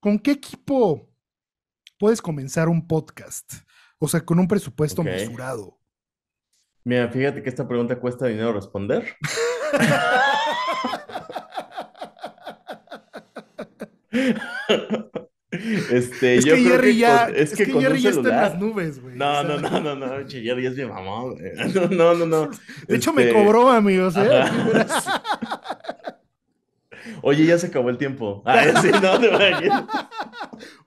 ¿con qué equipo puedes comenzar un podcast? O sea, con un presupuesto mesurado. Mira, fíjate que esta pregunta cuesta dinero responder. Este, es que Jerry ya, es que, Jerry ya está en las nubes, güey. No, no, no, no, no, no, Jerry es mi mamá, güey. No, no, no, no. De hecho, me este, cobró, amigos, ¿eh? Oye, ya se acabó el tiempo. Ah, eh,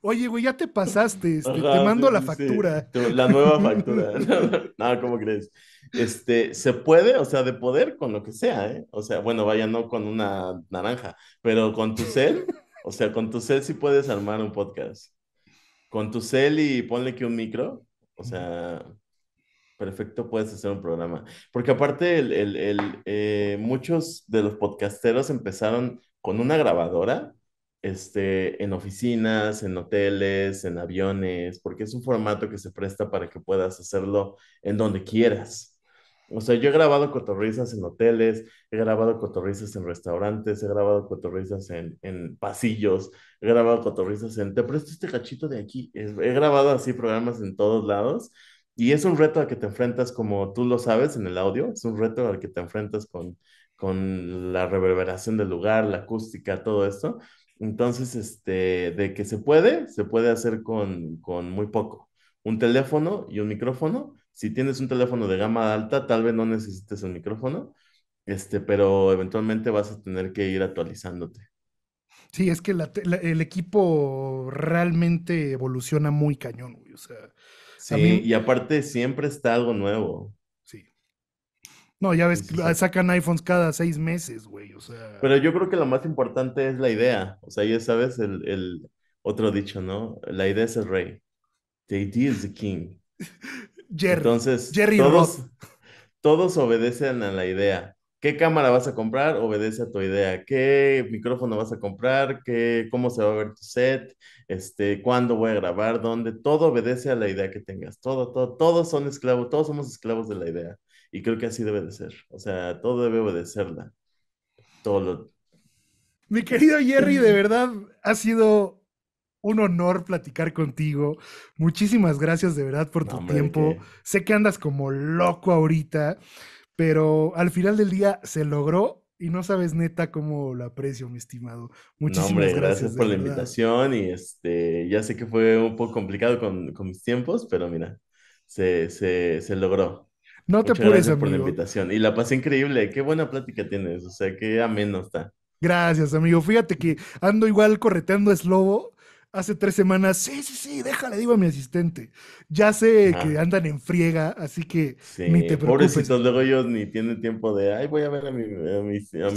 Oye, güey, ya te pasaste. Este, te mando la factura. La nueva factura. no, ¿cómo crees? Este, se puede, o sea, de poder con lo que sea, ¿eh? O sea, bueno, vaya, no con una naranja, pero con tu cel, o sea, con tu cel sí puedes armar un podcast. Con tu cel y ponle que un micro, o sea, Perfecto, puedes hacer un programa. Porque aparte, el, eh, muchos de los podcasteros empezaron con una grabadora este, en oficinas, en hoteles, en aviones, porque es un formato que se presta para que puedas hacerlo en donde quieras. O sea, yo he grabado cotorrizas en hoteles, he grabado cotorrizas en restaurantes, he grabado cotorrizas en, en pasillos, he grabado cotorrizas en... Te presto este cachito de aquí. He grabado así programas en todos lados y es un reto al que te enfrentas, como tú lo sabes en el audio, es un reto al que te enfrentas con, con la reverberación del lugar, la acústica, todo esto. Entonces, este, de que se puede, se puede hacer con, muy poco. Un teléfono y un micrófono. Si tienes un teléfono de gama alta, tal vez no necesites un micrófono, este, pero eventualmente vas a tener que ir actualizándote. Sí, es que el equipo realmente evoluciona muy cañón, güey. O sea, sí, y aparte siempre está algo nuevo. Sí. No, ya ves, sacan iPhones cada seis meses, güey. O sea... Pero yo creo que lo más importante es la idea. O sea, ya sabes el, otro dicho, ¿no? La idea es el rey. The idea is the king. Jerry. Entonces, todos obedecen a la idea. ¿Qué cámara vas a comprar? Obedece a tu idea. ¿Qué micrófono vas a comprar? ¿Qué, ¿Cómo se va a ver tu set? Este, ¿Cuándo voy a grabar? ¿Dónde? Todo obedece a la idea que tengas. Todo, todo, todos son esclavos, todos somos esclavos de la idea. Y creo que así debe de ser. O sea, todo debe obedecerla. Todo Mi querido Jerry, de verdad ha sido un honor platicar contigo. Muchísimas gracias de verdad por tu tiempo. Sé que andas como loco ahorita pero al final del día se logró y no sabes neta cómo lo aprecio, mi estimado. Muchísimas no, hombre, gracias. por la invitación y este, ya sé que fue un poco complicado con, con mis tiempos, pero mira, se, se, se logró. No te apures, gracias por la invitación y la pasé increíble. Qué buena plática tienes, o sea, qué ameno está. Gracias, amigo. Fíjate que ando igual correteando es lobo hace tres semanas, sí, sí, sí, déjale, digo a mi asistente. Ya sé que andan en friega, así que ni te preocupes. Pobrecitos, luego ellos ni tienen tiempo de, ay, voy a ver a mi, familia.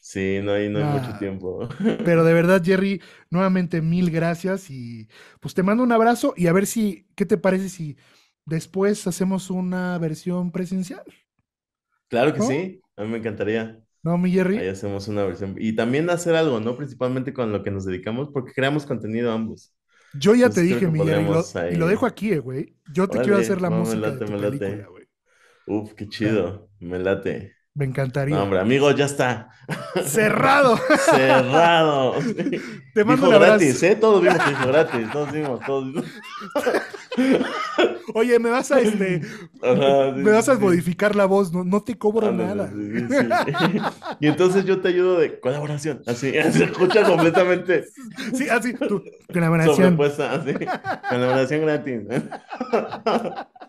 sí, no, hay, mucho tiempo. Pero de verdad, Jerry, nuevamente mil gracias y pues te mando un abrazo y a ver si, ¿qué te parece si después hacemos una versión presencial? Claro que sí, a mí me encantaría. ¿No, mi Jerry? Ahí hacemos una versión. Y también hacer algo, ¿no? Principalmente con lo que nos dedicamos, porque creamos contenido ambos. Yo ya te dije, mi Jerry, lo, y lo dejo aquí, eh, güey. Yo te quiero hacer la música. Me late, me late. Uf, qué chido. Me late. Me encantaría. No, hombre, amigo, ya está. Cerrado. Cerrado. Te mando dijo gratis, ¿eh? Todos vimos que gratis. Todos vimos, todos vimos. Oye, me vas a este. me vas a modificar la voz, no, te cobro nada. y entonces yo te ayudo de colaboración. Así, se escucha completamente. Sí, así, tu colaboración. Así, colaboración gratis.